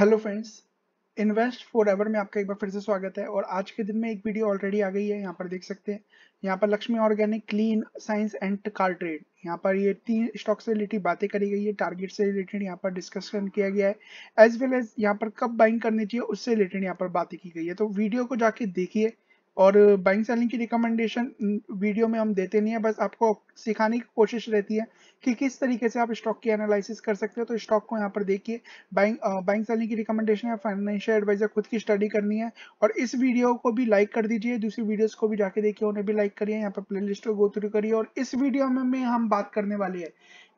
Hello friends invest forever में आपका एक बार फिर से स्वागत है और आज के दिन में एक वीडियो ऑलरेडी आ गई है यहाँ पर देख सकते हैं यहाँ पर Laxmi organic clean science and car trade यहाँ पर ये तीन स्टॉक से रिलेटेड बातें करी गई है टारगेट से रिलेटेड यहाँ पर डिस्कशन किया गया है एज वेल एज यहाँ पर कब बाइंग करनी चाहिए उससे रिलेटेड यहाँ पर बातें की गई है तो वीडियो को जाके देखिए और बाइंग सेलिंग की रिकमेंडेशन वीडियो में हम देते नहीं है बस आपको सिखाने की कोशिश रहती है कि किस तरीके से आप स्टॉक की एनालिसिस कर सकते हो तो स्टॉक को यहाँ पर देखिए बाइंग बाइंग सेलिंग की रिकमेंडेशन या फाइनेंशियल एडवाइजर खुद की स्टडी करनी है और इस वीडियो को भी लाइक कर दीजिए दूसरी वीडियोज को भी जाके देखिए उन्हें भी लाइक करिए यहाँ पर प्ले लिस्ट को गो थ्रू करिए और इस वीडियो में, हम बात करने वाले है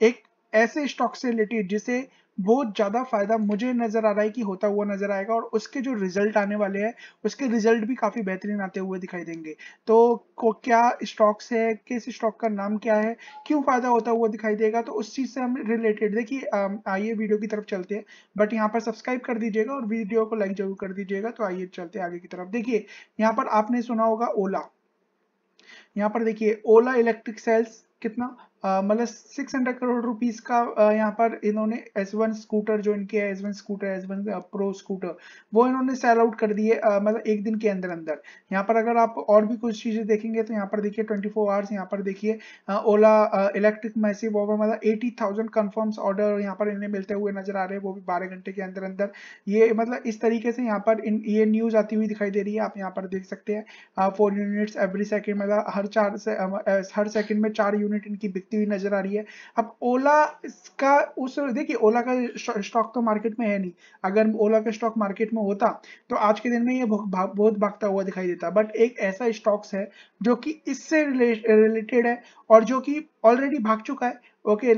एक ऐसे स्टॉक से रिलेटेड जिसे बहुत ज़्यादा फायदा मुझे नज़र आ रहा है कि होता हुआ नज़र आएगा और उसके जो रिजल्ट आने वाले हैं उसके रिजल्ट भी काफ़ी बेहतरीन आते हुए दिखाई देंगे तो को क्या स्टॉक्स है किस स्टॉक का नाम क्या है क्यों फ़ायदा होता हुआ दिखाई देगा तो उस चीज़ से हम रिलेटेड देखिए आइए वीडियो की तरफ चलते हैं बट यहाँ पर सब्सक्राइब कर दीजिएगा और वीडियो को लाइक जरूर कर दीजिएगा तो आइए चलते आगे की तरफ देखिए यहाँ पर आपने सुना होगा ओला यहाँ पर देखिए ओला इलेक्ट्रिक सेल्स कितना मतलब सिक्स हंड्रेड करोड़ रुपीस का यहाँ पर इन्होंने एस वन स्कूटर जो इनके S one scooter S one pro scooter वो इन्होंने सेल आउट कर दिए मतलब एक दिन के अंदर अंदर यहाँ पर अगर आप और भी कुछ चीज़ें देखेंगे तो यहाँ पर देखिए ट्वेंटी फोर आवर्स यहाँ पर देखिए ओला इलेक्ट्रिक मैसिव ऑफर मतलब एटी थाउजेंड कन्फर्म्स ऑर्डर यहाँ पर इन्हें मिलते हुए नजर आ रहे हैं वो भी बारह घंटे के अंदर अंदर ये मतलब इस तरीके से यहाँ पर इन ये न्यूज़ आती हुई दिखाई दे रही है आप यहाँ पर देख सकते हैं फोर यूनिट्स एवरी सेकेंड मतलब हर चार से हर सेकेंड में चार यूनिट इनकी गिरती हुई नजर आ रही है अब ओला का उस देखिए ओला का स्टॉक तो मार्केट में है नहीं अगर ओला का स्टॉक मार्केट में होता तो आज के दिन में ये बहुत भागता हुआ दिखाई देता बट एक ऐसा स्टॉक्स है जो कि इससे रिलेटेड है और जो कि ऑलरेडी भाग चुका है ओके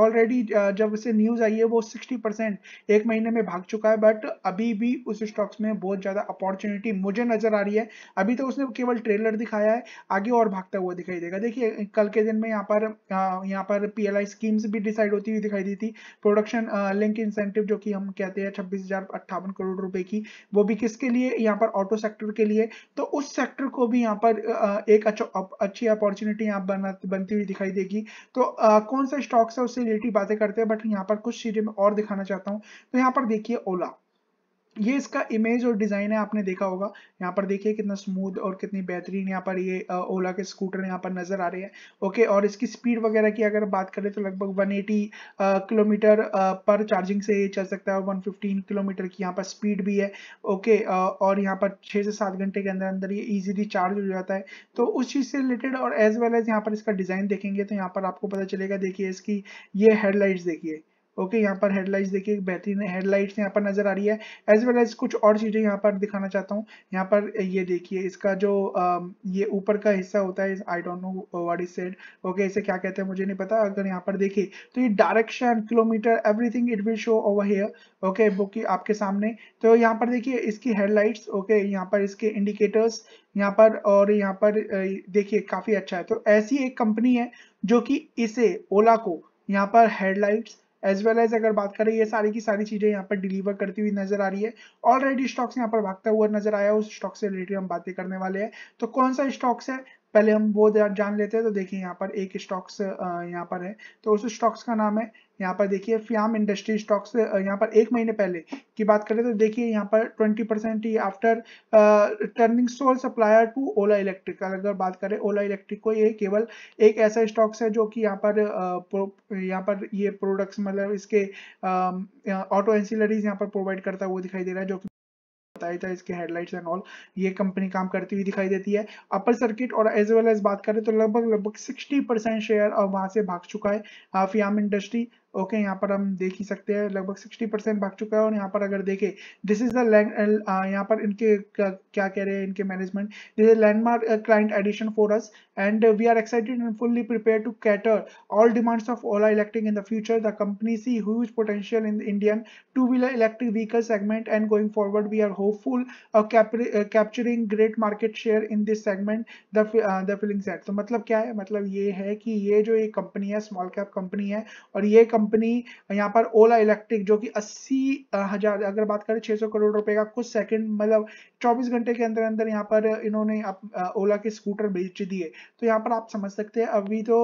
ऑलरेडी um, uh, जब उसे न्यूज़ आई है वो 60 परसेंट एक महीने में भाग चुका है बट अभी भी उस स्टॉक्स में बहुत ज़्यादा अपॉर्चुनिटी मुझे नज़र आ रही है अभी तो उसने केवल ट्रेलर दिखाया है आगे और भागता हुआ दिखाई देगा देखिए कल के दिन में यहाँ पर यहाँ पर पी स्कीम्स भी डिसाइड होती हुई दिखाई दी थी प्रोडक्शन लिंक इंसेंटिव जो कि हम कहते हैं छब्बीस करोड़ रुपए की वो भी किसके लिए यहाँ पर ऑटो सेक्टर के लिए तो उस सेक्टर को भी यहाँ पर एक अच्छी अपॉर्चुनिटी यहाँ बनती हुई दिखाई देगी तो कौन सा स्टॉक्स है उससे रिलेटेड बातें करते हैं बट यहाँ पर कुछ चीजें मैं और दिखाना चाहता हूँ तो यहाँ पर देखिए ओला ये इसका इमेज और डिज़ाइन है आपने देखा होगा यहाँ पर देखिए कितना स्मूथ और कितनी बेहतरीन यहाँ पर ये ओला के स्कूटर यहाँ पर नज़र आ रहे हैं ओके और इसकी स्पीड वगैरह की अगर बात करें तो लगभग 180 किलोमीटर पर चार्जिंग से ये चल सकता है और 115 किलोमीटर की यहाँ पर स्पीड भी है ओके और यहाँ पर छः से सात घंटे के अंदर अंदर ये ईजिली चार्ज हो जाता है तो उस चीज़ से रिलेटेड और एज वेल एज यहाँ पर इसका डिज़ाइन देखेंगे तो यहाँ पर आपको पता चलेगा देखिए इसकी ये हेडलाइट्स देखिए ओके यहाँ पर हेडलाइट्स देखिए बेहतरीन हेडलाइट्स यहाँ पर नजर आ रही है एज वेल एज कुछ और चीजें यहाँ पर दिखाना चाहता हूँ यहाँ पर ये देखिए इसका जो ये ऊपर का हिस्सा होता है I don't know what is said okay इसे क्या कहते हैं मुझे नहीं पता अगर यहाँ पर देखिए तो ये direction kilometre everything it will show over here okay book की आपके सामने तो यहाँ पर देखिए इसकी हेडलाइट्स ओके यहाँ पर इसके इंडिकेटर्स यहाँ पर और यहाँ पर देखिए काफी अच्छा है तो ऐसी एक कंपनी है जो कि इसे ओला को यहाँ पर हेडलाइट्स एज वेल एज अगर बात करें ये सारी की सारी चीज़ें यहाँ पर डिलीवर करती हुई नजर आ रही है ऑलरेडी स्टॉक्स यहाँ पर भागता हुआ नजर आया उस स्टॉक से रिलेटेड हम बातें करने वाले हैं तो कौन सा स्टॉक्स है पहले हम वो जान लेते हैं तो देखिए यहाँ पर एक स्टॉक्स यहाँ पर है तो उस स्टॉक्स का नाम है यहाँ पर देखिए फ्याम इंडस्ट्री स्टॉक्स यहाँ पर एक महीने पहले की बात करें तो देखिए यहाँ पर 20 परसेंट ही after turning sole supplier to Ola electric अगर बात करें ओला इलेक्ट्रिक को ये केवल एक ऐसा स्टॉक्स है जो कि यहाँ पर यहाँ पर ये प्रोडक्ट्स मतलब इसके ऑटो एंसिलरीज यहाँ पर प्रोवाइड करता हुआ दिखाई दे रहा है जो बताया था इसके हेडलाइट्स एंड ऑल ये कंपनी काम करती हुई दिखाई देती है अपर सर्किट और एज वेल एज बात करें तो लगभग लगभग 60 परसेंट शेयर अब वहां से भाग चुका है फियाम इंडस्ट्री ओके okay, यहाँ पर हम देख ही सकते हैं लगभग 60 परसेंट भाग चुका है और यहाँ पर अगर देखें दिस इज द लैंड यहाँ पर इनके क्या कह रहे हैं इनके management this is landmark client addition for us and we are excited and fully prepared to cater all demands of Ola electric in the future the company see huge potential in Indian two wheeler electric vehicle segment and going forward we are hopeful capturing great market share in this segment the filling set तो मतलब क्या है मतलब ये है कि ये जो एक कंपनी है स्मॉल कैप कंपनी है और ये कंपनी कंपनी यहाँ पर ओला इलेक्ट्रिक जो कि अस्सी हजार अगर बात करें 600 करोड़ रुपए का कुछ सेकंड मतलब 24 घंटे के अंदर अंदर यहाँ पर इन्होंने ओला के स्कूटर बेच दिए तो यहाँ पर आप समझ सकते हैं अभी तो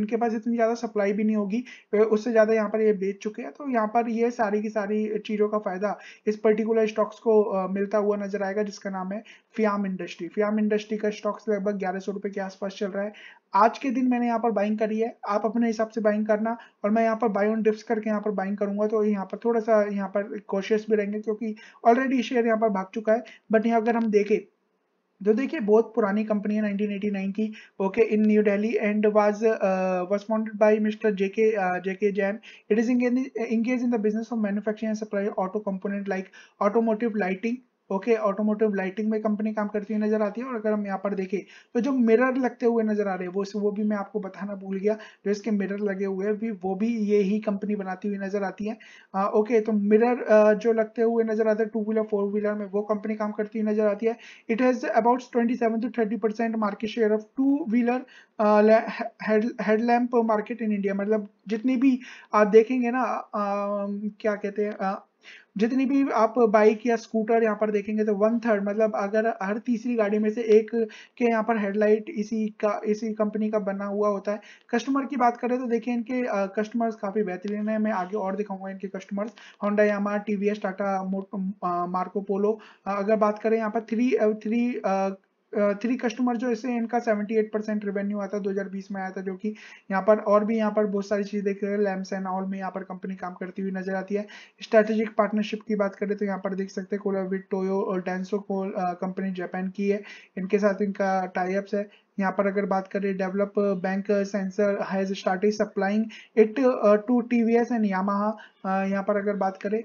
इनके पास इतनी ज़्यादा सप्लाई भी नहीं होगी उससे ज़्यादा यहाँ पर ये बेच चुके हैं तो यहाँ पर ये सारी की सारी चीज़ों का फायदा इस पर्टिकुलर स्टॉक्स को मिलता हुआ नजर आएगा जिसका नाम है फियाम इंडस्ट्री फियाम इंडस्ट्री का स्टॉक्स लगभग ग्यारह सौ रुपए के आसपास चल रहा है आज के दिन मैंने यहाँ पर बाइंग करी है आप अपने हिसाब से बाइंग करना और मैं यहाँ पर बाय ऑन डिप्स करके यहाँ पर बाइंग करूंगा तो यहाँ पर थोड़ा सा यहाँ पर कॉशियस भी रहेंगे क्योंकि ऑलरेडी शेयर यहाँ पर भाग चुका है बट यहाँ अगर हम देखें तो देखिए बहुत पुरानी कंपनी है 1989 की okay in New Delhi and was was founded by mister J K J K Jain it is engage in the business of manufacturing and supply auto component like automotive lighting okay automotive lighting में कंपनी काम करती हुई नजर आती है और अगर हम यहाँ पर देखें तो जो मिरर लगते हुए नजर आ रहे हैं वो वो भी मैं आपको बताना भूल गया जो इसके मिरर लगे हुए भी वो भी ये ही कंपनी बनाती हुई नजर आती है आ, ओके तो मिरर जो लगते हुए नजर आते हैं टू व्हीलर फोर व्हीलर में वो कंपनी काम करती हुई नजर आती है it has about twenty two thirty market share of two wheeler headlamp market in India मतलब जितनी भी आप देखेंगे ना आ, क्या कहते हैं जितनी भी आप बाइक या स्कूटर यहाँ पर देखेंगे तो वन थर्ड मतलब अगर हर तीसरी गाड़ी में से एक के यहाँ पर हेडलाइट इसी का इसी कंपनी का बना हुआ होता है कस्टमर की बात करें तो देखिए इनके कस्टमर्स काफ़ी बेहतरीन है मैं आगे और दिखाऊंगा इनके कस्टमर्स होंडा यामा टी टाटा मार्को पोलो अगर बात करें यहाँ पर थ्री थ्री थ्री कस्टमर जो ऐसे इनका 78 परसेंट रेवेन्यू आता दो हजार बीस में आया था जो कि यहाँ पर और भी यहाँ पर बहुत सारी चीज़ देख रहे हैं लैम्स एंड ऑल में यहाँ पर कंपनी काम करती हुई नजर आती है स्ट्रैटेजिक पार्टनरशिप की बात करें तो यहाँ पर देख सकते हैं कोलाविट टोयो और डेंसो कंपनी जापान की है इनके साथ इनका टाइप्स है यहाँ पर अगर बात करें develop bank sensor has started supplying it to TVS and Yamaha यहाँ पर अगर बात करें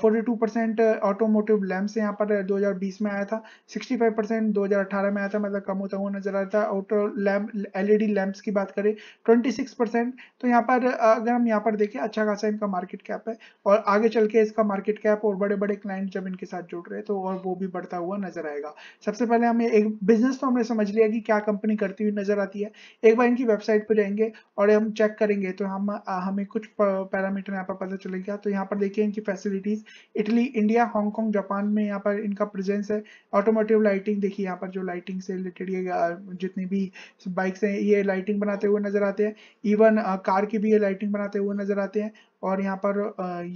forty two percent automotive lamps यहाँ पर 2020 uh, में आया था 65 परसेंट दो में आया था मतलब कम होता हुआ नजर आया था ऑटो लैम्प एलईडी लैम्प्स की बात करें 26 परसेंट तो यहाँ पर uh, अगर हम यहाँ पर देखें अच्छा खासा इनका मार्केट कैप है और आगे चल के इसका मार्केट कैप और बड़े बड़े क्लाइंट जब इनके साथ जुड़ रहे हैं तो और वो भी बढ़ता हुआ नजर आएगा सबसे पहले हमें एक बिजनेस तो हमने समझ लिया कि क्या कंपनी कंपनी करती हुई नजर आती है एक बार इनकी वेबसाइट पर जाएंगे और हम चेक करेंगे तो हम हमें कुछ पैरामीटर यहाँ पर पता चलेगा तो यहाँ पर देखिए इनकी facilities Italy India Hong Kong Japan में यहाँ पर इनका प्रेजेंस है ऑटोमोटिव लाइटिंग देखिए यहाँ पर जो लाइटिंग से रिलेटेड ये जितनी भी बाइक्स हैं ये लाइटिंग बनाते हुए नजर आते हैं इवन कार की भी ये लाइटिंग बनाते हुए नजर आते हैं और यहाँ पर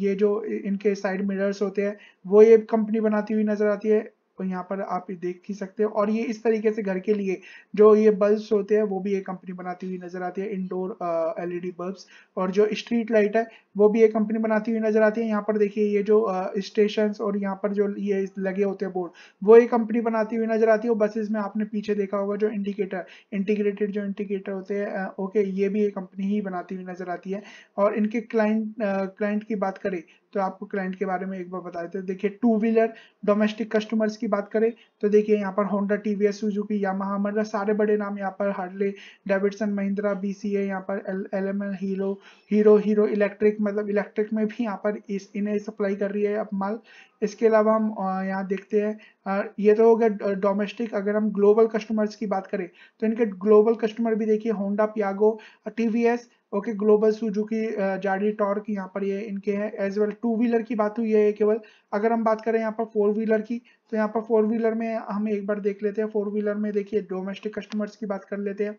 ये जो इनके साइड मिरर्स होते हैं वो ये कंपनी बनाती हुई नजर आती है तो यहाँ पर आप देख ही सकते हैं और ये इस तरीके से घर के लिए जो ये बल्ब्स होते हैं वो भी ये कंपनी बनाती हुई नजर आती है इंडोर एलईडी बल्ब्स और जो स्ट्रीट लाइट है वो भी ये कंपनी बनाती हुई नजर आती है यहाँ पर देखिए ये जो स्टेशन और यहाँ पर जो ये लगे होते हैं बोर्ड वो ये कंपनी बनाती हुई नजर आती है और बसेज में आपने पीछे देखा होगा जो इंडिकेटर इंटीग्रेटेड जो इंडिकेटर होते हैं ओके ये भी ये कंपनी ही बनाती हुई नजर आती है और इनके क्लाइंट क्लाइंट की बात करें तो आपको क्लाइंट के बारे में एक बार बता देते हैं देखिए टू व्हीलर डोमेस्टिक कस्टमर्स की बात करें तो देखिए यहाँ पर होंडा टी वी एस सुजुकी या मतलब सारे बड़े नाम यहाँ पर हार्डले Davidson Mahindra B C A यहाँ पर एल एम एल हीरो हीरो हीरो इलेक्ट्रिक मतलब इलेक्ट्रिक में भी यहाँ पर इस इन्हें सप्लाई कर रही है अब माल इसके अलावा हम यहाँ देखते हैं ये तो हो गया डोमेस्टिक अगर हम ग्लोबल कस्टमर्स की बात करें तो इनके ग्लोबल कस्टमर भी देखिए Honda Piaggio T V S okay global Suzuki जाडी टॉर्क यहाँ पर ये इनके हैं एज वेल टू व्हीलर की बात हुई है केवल अगर हम बात करें यहाँ पर फोर व्हीलर की तो यहाँ पर फोर व्हीलर में हम एक बार देख लेते हैं फोर व्हीलर में देखिए डोमेस्टिक कस्टमर्स की बात कर लेते हैं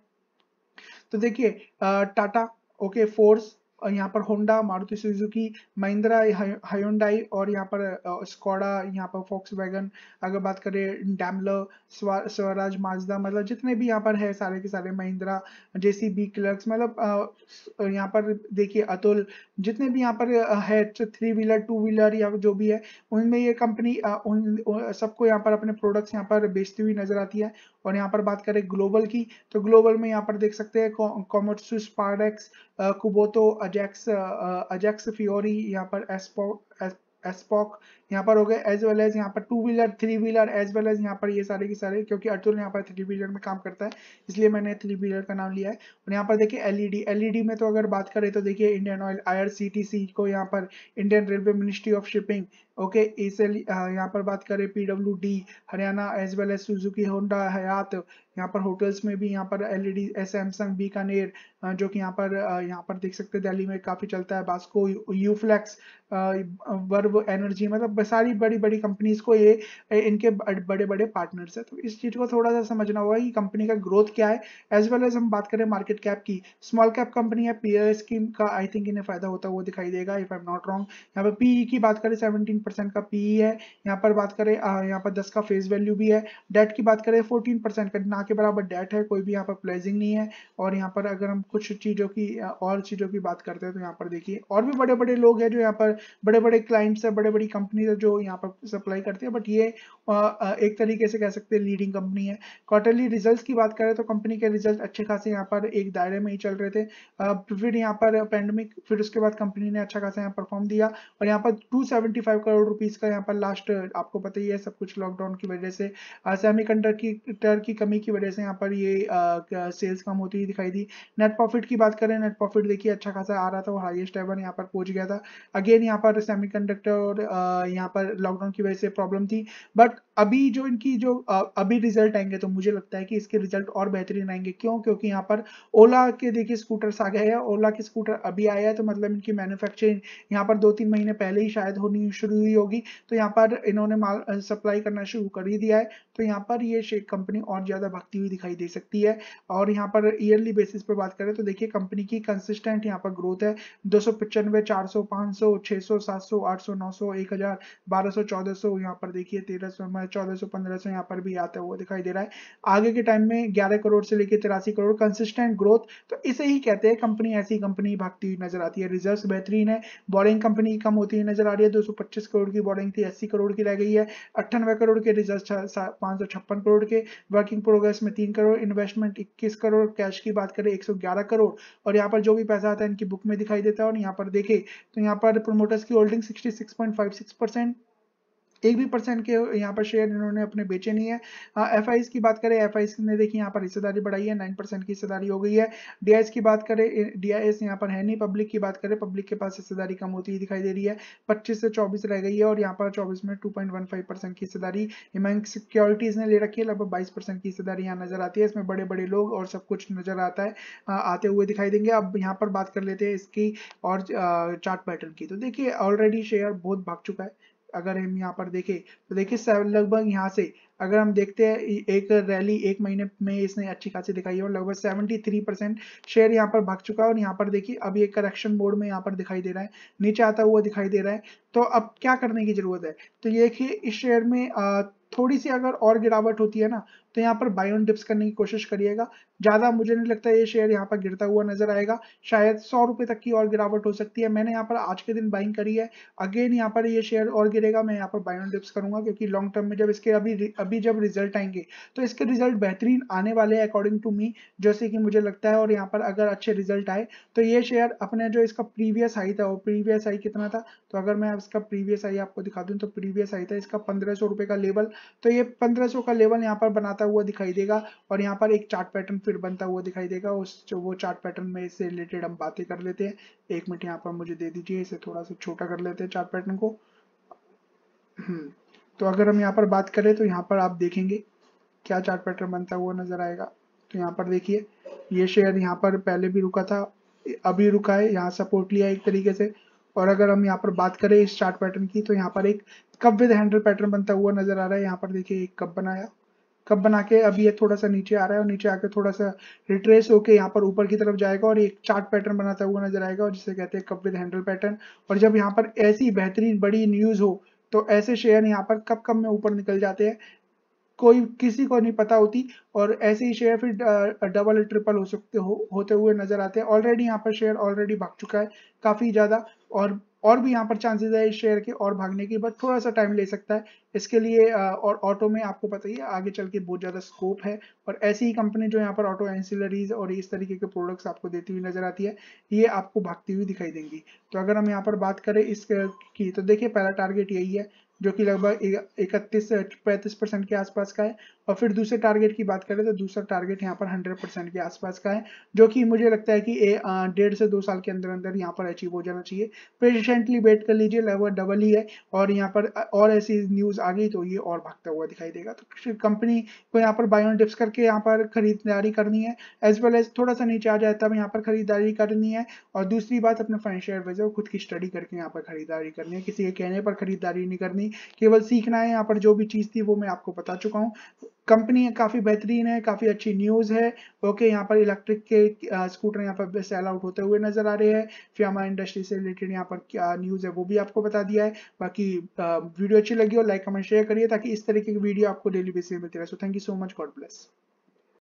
तो देखिए टाटा ओके फोर्स और यहाँ पर Honda Maruti Suzuki Mahindra Hyundai और यहाँ पर स्कोड़ा uh, यहाँ पर फोक्स वैगन अगर बात करें डैमलर स्वराज माजदा मतलब जितने भी यहाँ पर है सारे के सारे महिंद्रा जेसीबी क्लर्क्स मतलब uh, यहाँ पर देखिए अतुल जितने भी यहाँ पर है थ्री व्हीलर टू व्हीलर या जो भी है उनमें ये कंपनी उन सबको यहाँ पर अपने प्रोडक्ट्स यहाँ पर बेचती हुई नजर आती है और यहाँ पर बात करें ग्लोबल की तो ग्लोबल में यहाँ पर देख सकते हैं कॉमर्सू स्पार्डेक्स कुबोतो अजैक्स अजैक्स फ्योरी यहाँ पर एसपो एस्पॉक यहाँ पर हो गए एज वेल एज यहाँ पर two wheeler three wheeler as well as यहाँ पर ये सारे के सारे क्योंकि अर्जुन यहाँ पर थ्री व्हीलर में काम करता है इसलिए मैंने थ्री व्हीलर का नाम लिया है और यहाँ पर देखिए एलईडी एलईडी में तो अगर बात करें तो देखिए इंडियन ऑयल आईआरसीटीसी को यहाँ पर Indian railway ministry of shipping okay इसे यहाँ पर बात करें P W D Haryana as well as Suzuki Honda Hyatt यहाँ पर होटल्स में भी यहाँ पर एलईडी सैमसंग बीकानेर जो कि यहाँ पर यहाँ पर देख सकते हैं दिल्ली में काफ़ी चलता है बास्को यूफ्लेक्स वर्व एनर्जी मतलब सारी बड़ी बड़ी कंपनीज को ये इनके बड़े बड़े पार्टनर्स है तो इस चीज़ को थोड़ा सा समझना होगा कि कंपनी का ग्रोथ क्या है एज वेल एज हम बात करें मार्केट कैप की स्मॉल कैप कंपनी है पी स्कीम का आई थिंक इन्हें फायदा होता हुआ दिखाई देगा if I am not wrong यहाँ पर पीई e की बात करें सेवनटीन परसेंट का पीई e है यहाँ पर बात करें यहाँ पर दस का फेस वैल्यू भी है डेट की बात करें फोर्टीन परसेंट का ना के बराबर डेट है कोई भी यहाँ पर प्लेजिंग नहीं है और यहाँ पर अगर हम कुछ चीज़ों की और चीज़ों की बात करते हैं तो यहाँ पर देखिए और भी बड़े बड़े लोग हैं जो यहाँ पर बड़े बड़े क्लाइंट्स है बड़े बड़ी कंपनीज है जो यहाँ पर सप्लाई करती है बट ये एक तरीके से कह सकते हैं लीडिंग कंपनी है क्वार्टरली रिजल्ट्स की बात करें तो कंपनी के रिजल्ट अच्छे खासे यहाँ पर एक दायरे में ही चल रहे थे फिर यहाँ पर पेंडेमिक फिर उसके बाद कंपनी ने अच्छा खासा यहाँ परफॉर्म दिया और यहाँ पर टू करोड़ रुपीज का यहाँ पर लास्ट आपको पता ही है सब कुछ लॉकडाउन की वजह से सेमी कंडक्टर की कमी की वजह से यहाँ पर ये सेल्स कम होती दिखाई दी नेट प्रॉफिट की बात करें नेट प्रॉफिट देखिए अच्छा खासा आ रहा था वो हाइएस्ट एवर यहाँ पर पहुंच गया था अगेन यहाँ पर सेमी और यहाँ पर लॉकडाउन की वजह से प्रॉब्लम थी बट अभी जो इनकी जो अभी रिजल्ट आएंगे तो मुझे लगता है कि इसके रिजल्ट और बेहतरीन आएंगे क्यों क्योंकि यहाँ पर ओला के देखिए स्कूटर्स आ गए हैं ओला के स्कूटर अभी आया है तो मतलब इनकी मैन्युफैक्चरिंग यहाँ पर दो तीन महीने पहले ही शायद होनी शुरू हुई होगी तो यहाँ पर इन्होंने माल सप्लाई करना शुरू कर ही दिया है तो यहाँ पर ये शेख कंपनी और ज़्यादा भगती हुई दिखाई दे सकती है और यहाँ पर ईयरली बेसिस पर बात करें तो देखिए कंपनी की कंसिस्टेंट यहाँ पर ग्रोथ है दो सौ पचानवे चार सौ पाँच सौ छः सौ सात सौ आठ सौ नौ सौ एक हज़ार बारह सौ चौदह सौ यहाँ पर देखिए तेरह सौ चौदह सौ यहाँ पर भी आता हुआ दिखाई दे रहा है आगे के टाइम में ग्यारह करोड़ से लेकर तिरासी करोड़ कंसिस्टेंट ग्रोथ तो इसे ही कहते हैं कंपनी ऐसी कंपनी भागती हुई नजर आती है रिजर्व बेहतरीन है बॉलिंग कंपनी कम होती हुई नजर आ रही है दो करोड़ की बॉलिंग थी अस्सी करोड़ की रह गई है अट्ठानवे करोड़ के रिजर्व पांच करोड़ के वर्किंग प्रोग्रेस में तीन करोड़ इन्वेस्टमेंट इक्कीस करोड़ कैश की बात करें एक करोड़ और यहाँ पर जो भी पैसा आता है इनकी बुक में दिखाई देता है और यहाँ पर देखे तो यहाँ पर प्रोमोटर्स की होल्डिंग सिक्सटी एक भी परसेंट के यहाँ पर शेयर इन्होंने अपने बेचे नहीं है एफ uh, की बात करें एफ ने देखिए यहाँ पर हिस्सेदारी बढ़ाई है नाइन परसेंट की हिस्सेदारी हो गई है डी की बात करें डी आई यहाँ पर है नहीं पब्लिक की बात करें पब्लिक के पास हिस्सेदारी कम होती हुई दिखाई दे रही है पच्चीस से चौबीस रह गई है और यहाँ पर चौबीस में two point one five percent की हिस्सेदारी हिमांक सिक्योरिटीज ने ले रखी है लगभग बाईस परसेंट की हिस्सेदारी यहाँ नजर आती है इसमें बड़े बड़े लोग और सब कुछ नजर आता है आते हुए दिखाई देंगे अब यहाँ पर बात कर लेते हैं इसकी और चार्ट पैटर्न की तो देखिए ऑलरेडी शेयर बहुत भाग चुका है अगर हम यहाँ पर देखें तो देखिए लगभग यहाँ से अगर हम देखते हैं एक रैली एक महीने में इसने अच्छी खासी दिखाई है और लगभग 73 परसेंट शेयर यहाँ पर भाग चुका है और यहाँ पर देखिए अब ये करेक्शन बोर्ड में यहाँ पर दिखाई दे रहा है नीचे आता हुआ दिखाई दे रहा है तो अब क्या करने की जरूरत है तो ये देखिए इस शेयर में आ, थोड़ी सी अगर और गिरावट होती है ना तो यहाँ पर बाय ऑन डिप्स करने की कोशिश करिएगा ज़्यादा मुझे नहीं लगता ये शेयर यहाँ पर गिरता हुआ नजर आएगा शायद सौ रुपये तक की और गिरावट हो सकती है मैंने यहाँ पर आज के दिन बाइंग करी है अगेन यहाँ पर ये शेयर और गिरेगा मैं यहाँ पर बाय ऑन डिप्स करूंगा क्योंकि लॉन्ग टर्म में जब इसके अभी अभी जब रिजल्ट आएंगे तो इसके रिजल्ट बेहतरीन आने वाले हैं अकॉर्डिंग टू मी जैसे कि मुझे लगता है और यहाँ पर अगर अच्छे रिजल्ट आए तो ये शेयर अपने जो इसका प्रीवियस हाई था वो प्रीवियस हाई कितना था तो अगर मैं इसका प्रीवियस हाई आपको दिखा दूँ तो प्रीवियस हाई था इसका पंद्रह का लेवल तो ये पंद्रह का लेवल यहाँ पर बनाता हुआ दिखाई देगा और यहाँ पर एक चार्ट पैटर्न फिर बनता हुआ दिखाई देगा उस वो चार्ट पैटर्न में इससे रिलेटेड हम बातें कर लेते हैं एक मिनट यहाँ पर मुझे दे दीजिए इसे थोड़ा सा छोटा कर लेते हैं चार्ट पैटर्न को हम्म। तो अगर हम यहाँ पर बात करें तो यहाँ पर आप देखेंगे क्या चार्ट पैटर्न बनता हुआ नजर आएगा तो यहाँ पर देखिए ये शेयर यहाँ पर पहले भी रुका था अभी रुका है यहाँ सपोर्ट लिया एक तरीके से और अगर हम यहाँ पर बात करें इस चार्ट पैटर्न की तो यहाँ पर एक कप विद हैंडल पैटर्न बनता हुआ नजर आ रहा है यहाँ पर देखिए एक कप बनाया कप बना के अभी ये थोड़ा सा नीचे आ रहा है और नीचे आके थोड़ा सा रिट्रेस होके यहाँ पर ऊपर की तरफ जाएगा और एक चार्ट पैटर्न बनाता हुआ नजर आएगा और जिसे कहते हैं कप विद हैंडल पैटर्न और जब यहाँ पर ऐसी बेहतरीन बड़ी न्यूज हो तो ऐसे शेयर यहाँ पर कब कब में ऊपर निकल जाते हैं कोई किसी को नहीं पता होती और ऐसे ही शेयर फिर डबल ट्रिपल हो सकते हो होते हुए नजर आते हैं ऑलरेडी यहाँ पर शेयर ऑलरेडी भाग चुका है काफ़ी ज़्यादा और और भी यहाँ पर चांसेस है इस शेयर के और भागने की बट थोड़ा सा टाइम ले सकता है इसके लिए और ऑटो में आपको पता ही है आगे चल के बहुत ज़्यादा स्कोप है और ऐसी ही कंपनी जो यहाँ पर ऑटो एंसिलरीज और इस तरीके के प्रोडक्ट्स आपको देती हुई नजर आती है ये आपको भागती हुई दिखाई देंगी तो अगर हम यहाँ पर बात करें इस की तो देखिए पहला टारगेट यही है जो कि लगभग इकतीस पैंतीस परसेंट के आसपास का है और फिर दूसरे टारगेट की बात करें तो दूसरा टारगेट यहाँ पर हंड्रेड परसेंट के आसपास का है जो कि मुझे लगता है कि डेढ़ से दो साल के अंदर अंदर यहाँ पर अचीव हो जाना चाहिए पेशेंटली वेट कर लीजिए लेवल डबल ही है और यहाँ पर और ऐसी न्यूज़ आ गई तो ये और भागता हुआ दिखाई देगा तो कंपनी को यहाँ पर बायोन डिप्स करके यहाँ पर खरीदारी करनी है एज वेल एज थोड़ा सा नीचे आ जाए तब यहाँ पर खरीदारी करनी है और दूसरी बात अपने फाइनेंशियल एडवाइजर खुद की स्टडी करके यहाँ पर खरीदारी करनी है किसी के कहने पर खरीदारी नहीं करनी केवल सीखना है यहाँ पर जो भी चीज़ थी वो मैं आपको बता चुका हूँ कंपनी काफ़ी बेहतरीन है काफ़ी अच्छी न्यूज़ है ओके यहाँ पर इलेक्ट्रिक के स्कूटर यहाँ पर सेल आउट होते हुए नज़र आ रहे हैं फिर इंडस्ट्री से रिलेटेड यहाँ पर क्या न्यूज़ है वो भी आपको बता दिया है बाकी वीडियो अच्छी लगी हो लाइक कमेंट शेयर करिए ताकि इस तरीके की वीडियो आपको डेली बेसिस मिलती रहे so thank you so much God bless